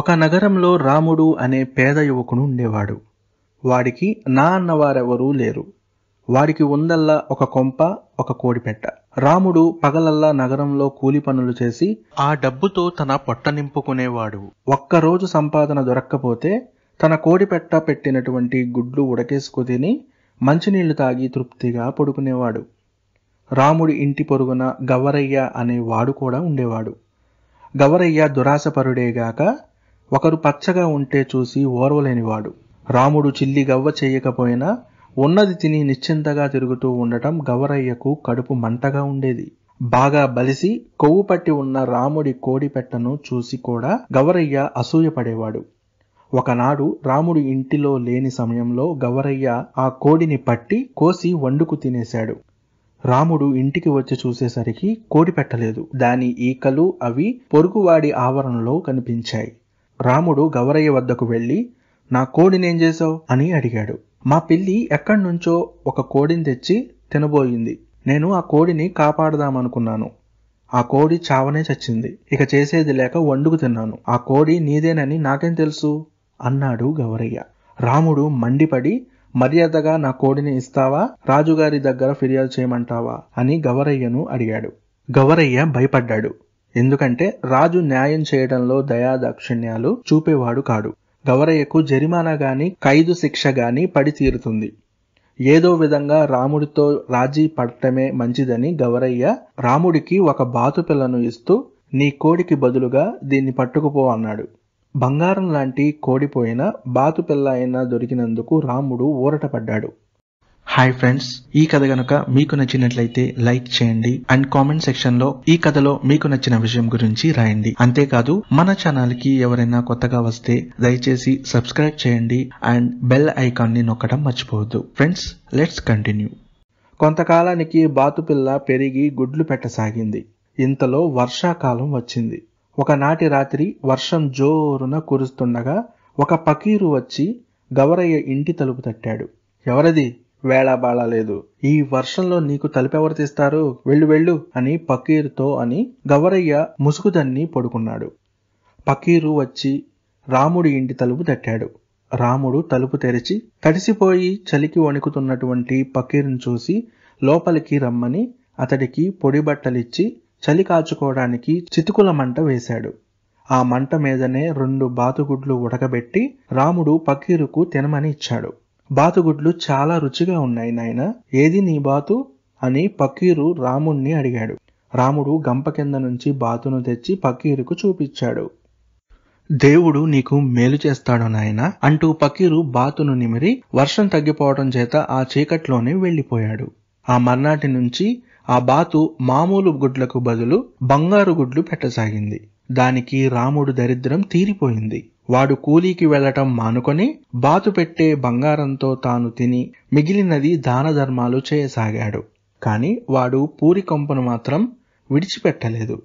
ఒక నగరంలో రాముడు అనే పేద యువకుడు ఉండేవాడు వాడికి నా అన్నవారెవరూ లేరు వాడికి ఉందల్లా ఒక కొంప ఒక కోడిపెట్ట రాముడు పగలల్లా నగరంలో కూలి పనులు చేసి ఆ డబ్బుతో తన పొట్ట నింపుకునేవాడు ఒక్కరోజు సంపాదన దొరక్కపోతే తన కోడిపెట్ట పెట్టినటువంటి గుడ్లు ఉడకేసుకు తిని మంచినీళ్లు తాగి తృప్తిగా పడుకునేవాడు రాముడి ఇంటి పొరుగున గవరయ్య అనే వాడు కూడా ఉండేవాడు గవరయ్య దురాశపరుడేగాక ఒకరు పచ్చగా ఉంటే చూసి ఓర్వలేనివాడు రాముడు చిల్లి గవ్వ చేయకపోయినా ఉన్నది తిని నిశ్చింతగా తిరుగుతూ ఉండటం గవరయ్యకు కడుపు మంటగా ఉండేది బాగా బలిసి కొవ్వు పట్టి ఉన్న రాముడి కోడి పెట్టను చూసి కూడా గవరయ్య అసూయపడేవాడు ఒకనాడు రాముడు ఇంటిలో లేని సమయంలో గవరయ్య ఆ కోడిని పట్టి కోసి వండుకు తినేశాడు రాముడు ఇంటికి వచ్చి చూసేసరికి కోడి పెట్టలేదు దాని ఈకలు అవి పొరుగువాడి ఆవరణలో కనిపించాయి రాముడు గవరయ్య వద్దకు వెళ్ళి నా కోడినేం చేశావు అని అడిగాడు మా పిల్లి ఎక్కడి నుంచో ఒక కోడిని తెచ్చి తినబోయింది నేను ఆ కోడిని కాపాడదామనుకున్నాను ఆ కోడి చావనే చచ్చింది ఇక చేసేది లేక వండుకు తిన్నాను ఆ కోడి నీదేనని నాకేం తెలుసు అన్నాడు గౌరయ్య రాముడు మండిపడి మర్యాదగా నా కోడిని ఇస్తావా రాజుగారి దగ్గర ఫిర్యాదు చేయమంటావా అని గవరయ్యను అడిగాడు గవరయ్య భయపడ్డాడు ఎందుకంటే రాజు న్యాయం చేయడంలో దయా దాక్షిణ్యాలు చూపేవాడు కాడు గవరయ్యకు జరిమానా గాని ఖైదు శిక్ష గాని పడి తీరుతుంది ఏదో విధంగా రాముడితో రాజీ పడటమే మంచిదని గవరయ్య రాముడికి ఒక బాతుపిల్లను ఇస్తూ నీ కోడికి బదులుగా దీన్ని పట్టుకుపో అన్నాడు బంగారం లాంటి కోడిపోయిన బాతుపిల్ల అయినా దొరికినందుకు రాముడు ఊరటపడ్డాడు హాయ్ ఫ్రెండ్స్ ఈ కథ గనుక మీకు నచ్చినట్లయితే లైక్ చేయండి అండ్ కామెంట్ సెక్షన్ లో ఈ కథలో మీకు నచ్చిన విషయం గురించి రాయండి అంతేకాదు మన ఛానల్ కి ఎవరైనా కొత్తగా వస్తే దయచేసి సబ్స్క్రైబ్ చేయండి అండ్ బెల్ ఐకాన్ ని నొక్కడం మర్చిపోవద్దు ఫ్రెండ్స్ లెట్స్ కంటిన్యూ కొంతకాలానికి బాతుపిల్ల పెరిగి గుడ్లు పెట్టసాగింది ఇంతలో వర్షాకాలం వచ్చింది ఒకనాటి రాత్రి వర్షం జోరున కురుస్తుండగా ఒక పకీరు వచ్చి గవరయ్య ఇంటి తలుపు తట్టాడు ఎవరది వేళాబాళ లేదు ఈ వర్షంలో నీకు తలుపెవరు తీస్తారు వెళ్ళు వెళ్ళు అని పకీరుతో అని గవరయ్య ముసుగుదన్ని పడుకున్నాడు పకీరు వచ్చి రాముడి ఇంటి తలుపు తట్టాడు రాముడు తలుపు తెరిచి తడిసిపోయి చలికి వణుకుతున్నటువంటి పకీరును చూసి లోపలికి రమ్మని అతడికి పొడి బట్టలిచ్చి చలి కాచుకోవడానికి చితుకుల మంట వేశాడు ఆ మంట మీదనే రెండు బాతుగుడ్లు ఉడకబెట్టి రాముడు పకీరుకు తినమని ఇచ్చాడు బాతుగుడ్లు చాలా రుచిగా ఉన్నాయి నాయన ఏది నీ బాతు అని పకీరు రాముణ్ణి అడిగాడు రాముడు గంప కింద నుంచి బాతును తెచ్చి పకీరుకు చూపించాడు దేవుడు నీకు మేలు చేస్తాడు నాయన అంటూ పకీరు బాతును నిమిరి వర్షం తగ్గిపోవటం చేత ఆ చీకట్లోనే వెళ్ళిపోయాడు ఆ మర్నాటి నుంచి ఆ బాతు మామూలు గుడ్లకు బదులు బంగారు గుడ్లు పెట్టసాగింది దానికి రాముడు దరిద్రం తీరిపోయింది వాడు కూలీకి వెళ్లటం మానుకొని బాతు పెట్టే బంగారంతో తాను తిని మిగిలినది దాన ధర్మాలు చేయసాగాడు కాని వాడు కొంపను మాత్రం విడిచిపెట్టలేదు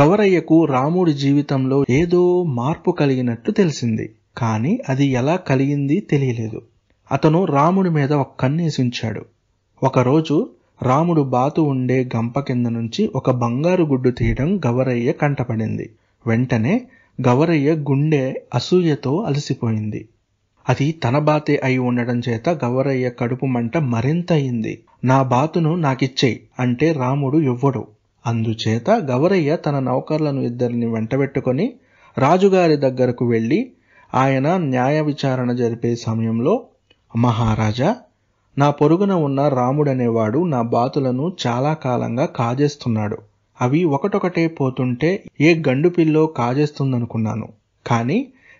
గౌరయ్యకు రాముడి జీవితంలో ఏదో మార్పు కలిగినట్టు తెలిసింది కాని అది ఎలా కలిగింది తెలియలేదు అతను రాముడి మీద ఒక్కన్నేసించాడు ఒకరోజు రాముడు బాతు ఉండే గంప కింద నుంచి ఒక బంగారు గుడ్డు తీయడం గవరయ్య కంటపడింది వెంటనే గవరయ్య గుండె అసూయతో అలసిపోయింది అది తన బాతే అయి ఉండడం చేత గవరయ్య కడుపు మంట మరింత అయింది నా బాతును నాకిచ్చేయి అంటే రాముడు ఇవ్వడు అందుచేత గవరయ్య తన నౌకర్లను ఇద్దరిని వెంటబెట్టుకొని రాజుగారి దగ్గరకు వెళ్ళి ఆయన న్యాయ విచారణ జరిపే సమయంలో మహారాజా నా పొరుగున ఉన్న రాముడనేవాడు నా బాతులను చాలా కాలంగా కాజేస్తున్నాడు అవి ఒకటొకటే పోతుంటే ఏ గండుపిల్లో కాజేస్తుందనుకున్నాను కానీ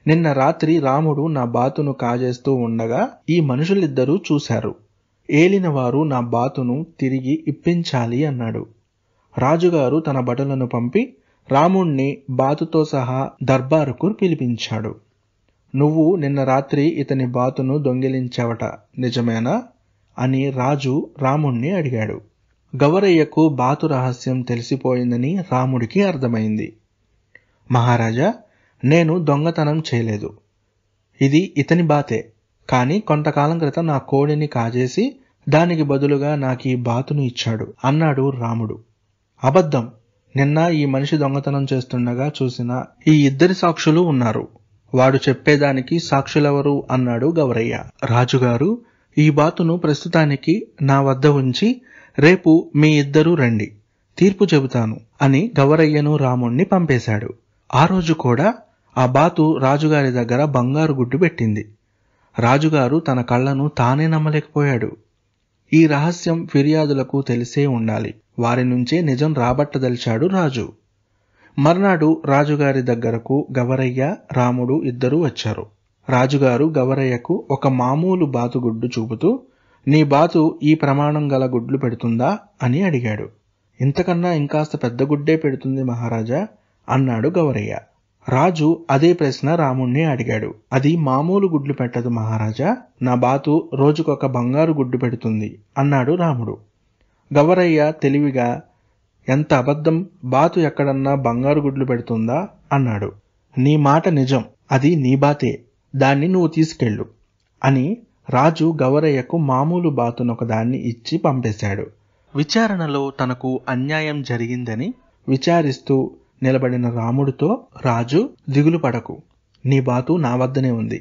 నిన్న రాత్రి రాముడు నా బాతును కాజేస్తూ ఉండగా ఈ మనుషులిద్దరూ చూశారు ఏలినవారు నా బాతును తిరిగి ఇప్పించాలి అన్నాడు రాజుగారు తన బటలను పంపి రాముణ్ణి బాతుతో సహా దర్బారుకు పిలిపించాడు నువ్వు నిన్న రాత్రి ఇతని బాతును దొంగిలించావట నిజమేనా అని రాజు రాముణ్ణి అడిగాడు గవరయ్యకు బాతు రహస్యం తెలిసిపోయిందని రాముడికి అర్థమైంది మహారాజా నేను దొంగతనం చేయలేదు ఇది ఇతని బాతే కానీ కొంతకాలం క్రితం నా కోడిని కాజేసి దానికి బదులుగా నాకు ఈ బాతును ఇచ్చాడు అన్నాడు రాముడు అబద్ధం నిన్న ఈ మనిషి దొంగతనం చేస్తుండగా చూసిన ఈ ఇద్దరి సాక్షులు ఉన్నారు వాడు చెప్పేదానికి సాక్షులెవరు అన్నాడు గౌరయ్య రాజుగారు ఈ బాతును ప్రస్తుతానికి నా వద్ద ఉంచి రేపు మీ ఇద్దరూ రండి తీర్పు చెబుతాను అని గవరయ్యను రాముణ్ణి పంపేశాడు ఆ రోజు కూడా ఆ బాతు రాజుగారి దగ్గర బంగారు గుడ్డు పెట్టింది రాజుగారు తన కళ్ళను తానే నమ్మలేకపోయాడు ఈ రహస్యం ఫిర్యాదులకు తెలిసే ఉండాలి వారి నుంచే నిజం రాబట్టదలిచాడు రాజు మర్నాడు రాజుగారి దగ్గరకు గవరయ్య రాముడు ఇద్దరూ వచ్చారు రాజుగారు గవరయ్యకు ఒక మామూలు బాతుగుడ్డు చూపుతూ నీ బాతు ఈ ప్రమాణం గల గుడ్లు పెడుతుందా అని అడిగాడు ఇంతకన్నా ఇంకాస్త పెద్ద గుడ్డే పెడుతుంది మహారాజా అన్నాడు గౌరయ్య రాజు అదే ప్రశ్న రాముణ్ణి అడిగాడు అది మామూలు గుడ్లు పెట్టదు మహారాజా నా బాతు రోజుకొక బంగారు గుడ్డు పెడుతుంది అన్నాడు రాముడు గవరయ్య తెలివిగా ఎంత అబద్ధం బాతు ఎక్కడన్నా బంగారు గుడ్లు పెడుతుందా అన్నాడు నీ మాట నిజం అది నీ బాతే దాన్ని నువ్వు తీసుకెళ్ళు అని రాజు గవరయ్యకు మామూలు బాతునొకదాన్ని ఇచ్చి పంపేశాడు విచారణలో తనకు అన్యాయం జరిగిందని విచారిస్తూ నిలబడిన రాముడితో రాజు దిగులు పడకు నీ బాతు నా వద్దనే ఉంది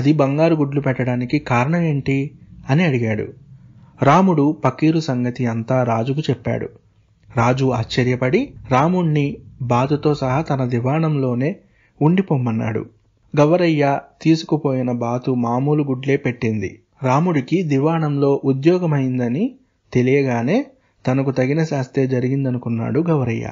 అది బంగారు గుడ్లు పెట్టడానికి కారణం ఏంటి అని అడిగాడు రాముడు పకీరు సంగతి అంతా రాజుకు చెప్పాడు రాజు ఆశ్చర్యపడి రాముణ్ణి బాధతో సహా తన దివాణంలోనే ఉండిపోమ్మన్నాడు గవరయ్య తీసుకుపోయిన బాతు మామూలు గుడ్లే పెట్టింది రాముడికి దివాణంలో ఉద్యోగమైందని తెలియగానే తనకు తగిన శాస్తే జరిగిందనుకున్నాడు గవరయ్య